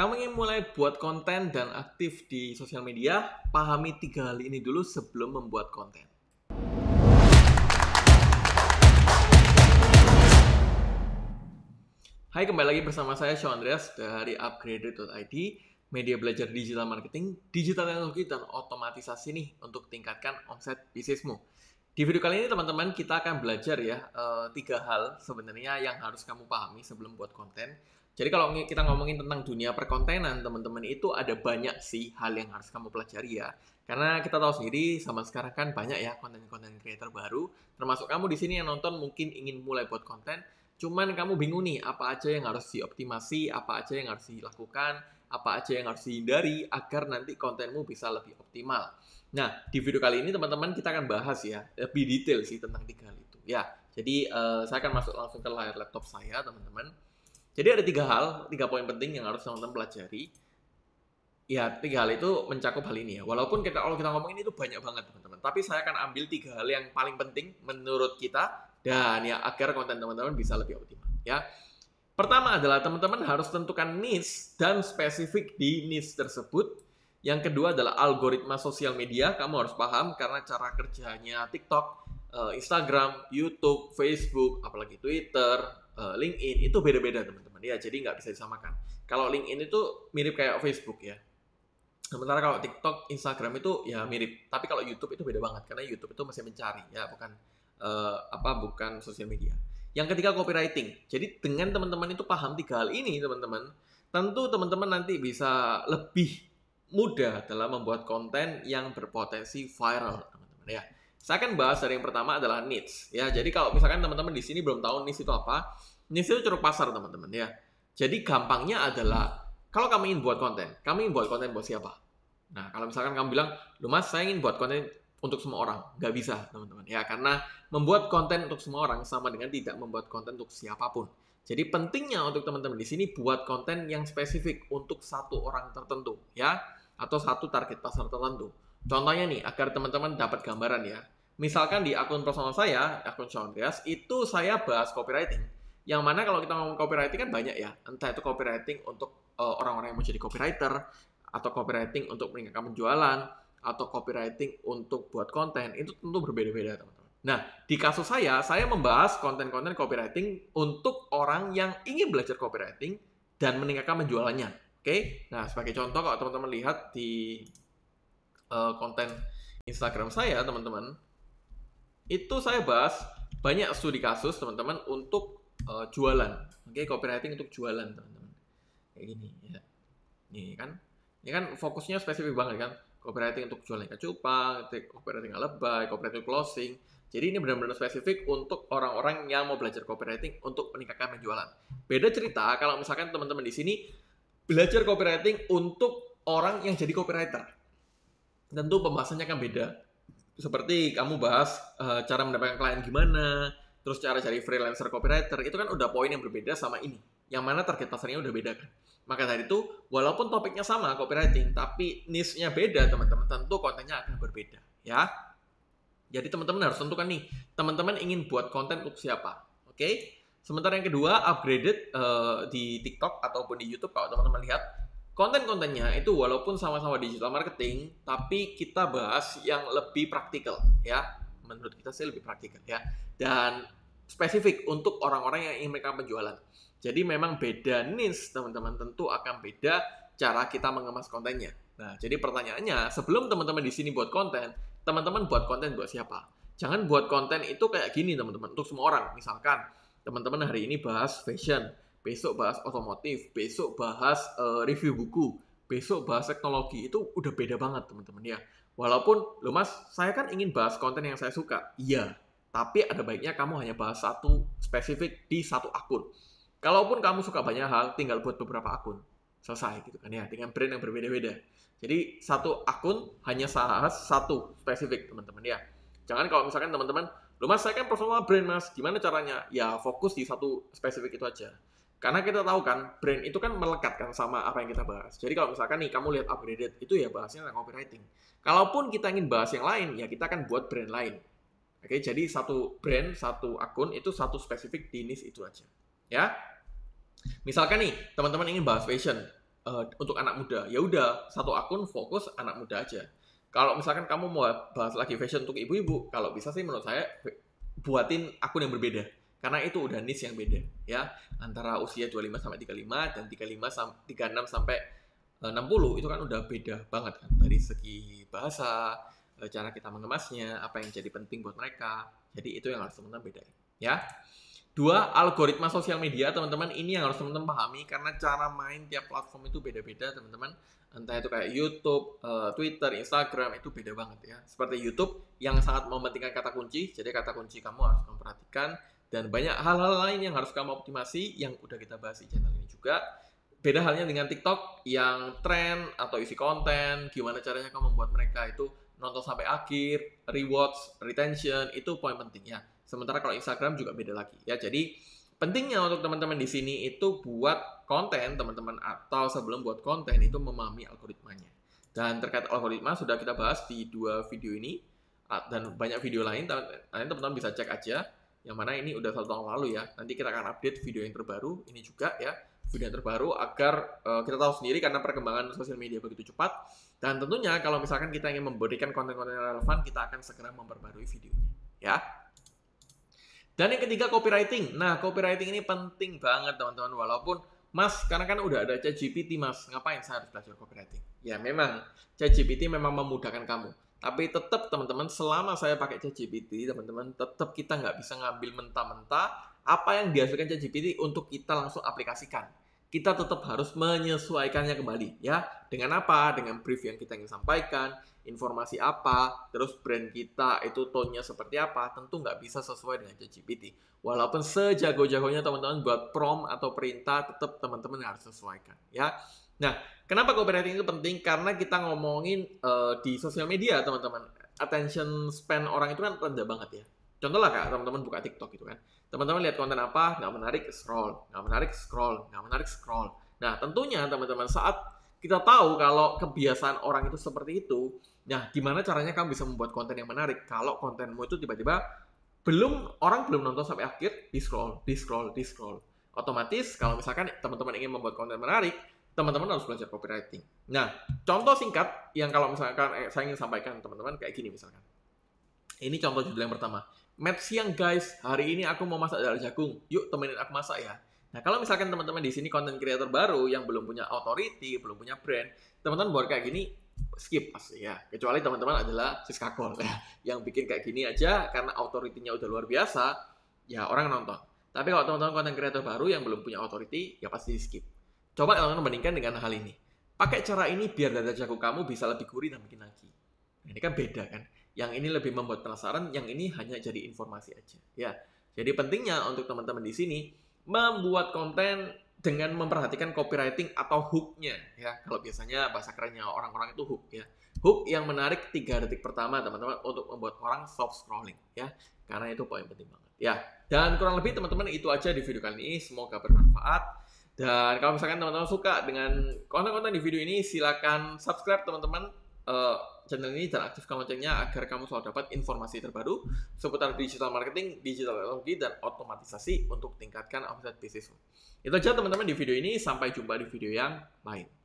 Kamu ingin mulai buat konten dan aktif di sosial media? Pahami tiga hal ini dulu sebelum membuat konten. Hai, kembali lagi bersama saya Sean Andreas dari Upgraded.id, media belajar digital marketing, digital teknologi, dan otomatisasi nih untuk tingkatkan omset bisnismu. Di video kali ini teman-teman kita akan belajar ya eh, tiga hal sebenarnya yang harus kamu pahami sebelum buat konten jadi kalau kita ngomongin tentang dunia perkontenan, teman-teman itu ada banyak sih hal yang harus kamu pelajari ya. Karena kita tahu sendiri sama sekarang kan banyak ya konten-konten creator baru, termasuk kamu di sini yang nonton mungkin ingin mulai buat konten, cuman kamu bingung nih apa aja yang harus dioptimasi, apa aja yang harus dilakukan, apa aja yang harus dihindari agar nanti kontenmu bisa lebih optimal. Nah, di video kali ini teman-teman kita akan bahas ya lebih detail sih tentang tiga hal itu. Ya, jadi uh, saya akan masuk langsung ke layar laptop saya, teman-teman. Jadi ada tiga hal, tiga poin penting yang harus teman-teman pelajari. Ya, tiga hal itu mencakup hal ini ya. Walaupun kita kalau kita ngomongin itu banyak banget teman-teman, tapi saya akan ambil tiga hal yang paling penting menurut kita dan ya agar konten teman-teman bisa lebih optimal ya. Pertama adalah teman-teman harus tentukan niche dan spesifik di niche tersebut. Yang kedua adalah algoritma sosial media, kamu harus paham karena cara kerjanya TikTok uh, Instagram, YouTube, Facebook, apalagi Twitter, uh, LinkedIn itu beda-beda teman-teman ya. Jadi nggak bisa disamakan. Kalau LinkedIn itu mirip kayak Facebook ya. Sementara kalau TikTok, Instagram itu ya mirip. Tapi kalau YouTube itu beda banget karena YouTube itu masih mencari ya, bukan uh, apa bukan sosial media. Yang ketiga copywriting. Jadi dengan teman-teman itu paham tiga hal ini teman-teman, tentu teman-teman nanti bisa lebih mudah dalam membuat konten yang berpotensi viral teman-teman ya. Saya akan bahas dari yang pertama adalah needs. Ya, jadi kalau misalkan teman-teman di sini belum tahu needs itu apa, needs itu ceruk pasar teman-teman ya. Jadi gampangnya adalah kalau kamu ingin buat konten, kamu ingin buat konten buat siapa? Nah, kalau misalkan kamu bilang, "Lu Mas, saya ingin buat konten untuk semua orang." Nggak bisa, teman-teman. Ya, karena membuat konten untuk semua orang sama dengan tidak membuat konten untuk siapapun. Jadi pentingnya untuk teman-teman di sini buat konten yang spesifik untuk satu orang tertentu, ya, atau satu target pasar tertentu. Contohnya nih, agar teman-teman dapat gambaran ya misalkan di akun personal saya, akun Sean itu saya bahas copywriting. Yang mana kalau kita ngomong copywriting kan banyak ya. Entah itu copywriting untuk orang eh, orang-orang yang mau jadi copywriter, atau copywriting untuk meningkatkan penjualan, atau copywriting untuk buat konten, itu tentu berbeda-beda teman-teman. Nah, di kasus saya, saya membahas konten-konten copywriting untuk orang yang ingin belajar copywriting dan meningkatkan penjualannya. Oke, okay? nah sebagai contoh kalau teman-teman lihat di uh, konten Instagram saya, teman-teman, itu saya bahas banyak studi kasus teman-teman untuk uh, jualan. Oke, okay, copywriting untuk jualan teman-teman. Kayak gini ya. Ini kan, ini kan fokusnya spesifik banget kan. Copywriting untuk jualan cupang, copywriting alebay, copywriting closing. Jadi ini benar-benar spesifik untuk orang-orang yang mau belajar copywriting untuk meningkatkan penjualan. Beda cerita kalau misalkan teman-teman di sini belajar copywriting untuk orang yang jadi copywriter. Tentu pembahasannya kan beda seperti kamu bahas uh, cara mendapatkan klien gimana, terus cara cari freelancer copywriter, itu kan udah poin yang berbeda sama ini. Yang mana target pasarnya udah beda kan. Maka tadi itu, walaupun topiknya sama copywriting, tapi niche-nya beda, teman-teman, tentu kontennya akan berbeda, ya. Jadi teman-teman harus tentukan nih, teman-teman ingin buat konten untuk siapa, oke? Okay? Sementara yang kedua, upgraded uh, di TikTok ataupun di YouTube kalau teman-teman lihat konten-kontennya itu walaupun sama-sama digital marketing, tapi kita bahas yang lebih praktikal ya. Menurut kita sih lebih praktikal ya. Dan spesifik untuk orang-orang yang ingin mereka penjualan. Jadi memang beda niche teman-teman tentu akan beda cara kita mengemas kontennya. Nah, jadi pertanyaannya, sebelum teman-teman di sini buat konten, teman-teman buat konten buat siapa? Jangan buat konten itu kayak gini teman-teman, untuk semua orang. Misalkan teman-teman hari ini bahas fashion, besok bahas otomotif, besok bahas uh, review buku, besok bahas teknologi itu udah beda banget teman-teman ya. Walaupun lo mas, saya kan ingin bahas konten yang saya suka, iya. Tapi ada baiknya kamu hanya bahas satu spesifik di satu akun. Kalaupun kamu suka banyak hal, tinggal buat beberapa akun. Selesai gitu kan ya, dengan brand yang berbeda-beda. Jadi satu akun hanya bahas satu spesifik teman-teman ya. Jangan kalau misalkan teman-teman, lo mas saya kan personal brand mas, gimana caranya? Ya fokus di satu spesifik itu aja. Karena kita tahu kan, brand itu kan melekat kan sama apa yang kita bahas. Jadi kalau misalkan nih kamu lihat upgraded, itu ya bahasnya tentang copywriting. Kalaupun kita ingin bahas yang lain, ya kita akan buat brand lain. Oke, jadi satu brand, satu akun itu satu spesifik di niche itu aja. Ya. Misalkan nih, teman-teman ingin bahas fashion uh, untuk anak muda. Ya udah, satu akun fokus anak muda aja. Kalau misalkan kamu mau bahas lagi fashion untuk ibu-ibu, kalau bisa sih menurut saya buatin akun yang berbeda karena itu udah niche yang beda ya antara usia 25 sampai 35 dan 35 sampai 36 sampai 60 itu kan udah beda banget kan dari segi bahasa, eh, cara kita mengemasnya, apa yang jadi penting buat mereka. Jadi itu yang harus teman-teman bedain ya. Dua, algoritma sosial media, teman-teman, ini yang harus teman-teman pahami karena cara main tiap platform itu beda-beda, teman-teman. Entah itu kayak YouTube, eh, Twitter, Instagram, itu beda banget ya. Seperti YouTube yang sangat mementingkan kata kunci, jadi kata kunci kamu harus memperhatikan dan banyak hal-hal lain yang harus kamu optimasi yang udah kita bahas di channel ini juga beda halnya dengan TikTok yang trend atau isi konten gimana caranya kamu membuat mereka itu nonton sampai akhir rewards retention itu poin penting ya. sementara kalau Instagram juga beda lagi ya jadi pentingnya untuk teman-teman di sini itu buat konten teman-teman atau sebelum buat konten itu memahami algoritmanya dan terkait algoritma sudah kita bahas di dua video ini dan banyak video lain teman-teman bisa cek aja yang mana ini udah satu tahun lalu ya. Nanti kita akan update video yang terbaru ini juga ya, video yang terbaru agar uh, kita tahu sendiri karena perkembangan sosial media begitu cepat. Dan tentunya kalau misalkan kita ingin memberikan konten-konten yang relevan, kita akan segera memperbarui videonya ya. Dan yang ketiga copywriting. Nah, copywriting ini penting banget teman-teman walaupun Mas, karena kan udah ada ChatGPT, Mas. Ngapain saya harus belajar copywriting? Ya memang ChatGPT memang memudahkan kamu. Tapi tetap teman-teman, selama saya pakai ChatGPT, teman-teman tetap kita nggak bisa ngambil mentah-mentah apa yang dihasilkan ChatGPT untuk kita langsung aplikasikan. Kita tetap harus menyesuaikannya kembali ya. Dengan apa? Dengan brief yang kita ingin sampaikan, informasi apa, terus brand kita itu tonnya seperti apa, tentu nggak bisa sesuai dengan ChatGPT. Walaupun sejago-jagonya teman-teman buat prompt atau perintah, tetap teman-teman harus sesuaikan ya. Nah, kenapa copywriting itu penting? Karena kita ngomongin uh, di sosial media, teman-teman. Attention span orang itu kan rendah banget ya. Contoh lah kak, teman-teman buka TikTok gitu kan. Teman-teman lihat konten apa, nggak menarik, scroll. Nggak menarik, scroll. Nggak menarik, scroll. Nah, tentunya teman-teman saat kita tahu kalau kebiasaan orang itu seperti itu, nah gimana caranya kamu bisa membuat konten yang menarik kalau kontenmu itu tiba-tiba belum orang belum nonton sampai akhir, di scroll, di scroll, di scroll. Otomatis kalau misalkan teman-teman ingin membuat konten menarik, teman-teman harus belajar copywriting. Nah, contoh singkat yang kalau misalkan eh, saya ingin sampaikan teman-teman kayak gini misalkan. Ini contoh judul yang pertama. Map siang guys, hari ini aku mau masak dari jagung. Yuk temenin aku masak ya. Nah, kalau misalkan teman-teman di sini konten creator baru yang belum punya authority, belum punya brand, teman-teman buat kayak gini skip pasti ya. Kecuali teman-teman adalah Siska Call ya. yang bikin kayak gini aja karena authority-nya udah luar biasa, ya orang nonton. Tapi kalau teman-teman konten creator baru yang belum punya authority, ya pasti di skip. Coba kalian membandingkan dengan hal ini. Pakai cara ini biar data jago kamu bisa lebih gurih dan bikin lagi. Nah, ini kan beda kan. Yang ini lebih membuat penasaran, yang ini hanya jadi informasi aja. Ya, jadi pentingnya untuk teman-teman di sini membuat konten dengan memperhatikan copywriting atau hooknya ya. Kalau biasanya bahasa kerennya orang-orang itu hook ya. Hook yang menarik tiga detik pertama teman-teman untuk membuat orang soft scrolling ya. Karena itu poin penting banget ya. Dan kurang lebih teman-teman itu aja di video kali ini. Semoga bermanfaat. Dan kalau misalkan teman-teman suka dengan konten-konten di video ini, silakan subscribe teman-teman uh, channel ini dan aktifkan loncengnya agar kamu selalu dapat informasi terbaru seputar digital marketing, digital teknologi, dan otomatisasi untuk tingkatkan omset bisnismu. Itu aja teman-teman di video ini, sampai jumpa di video yang lain.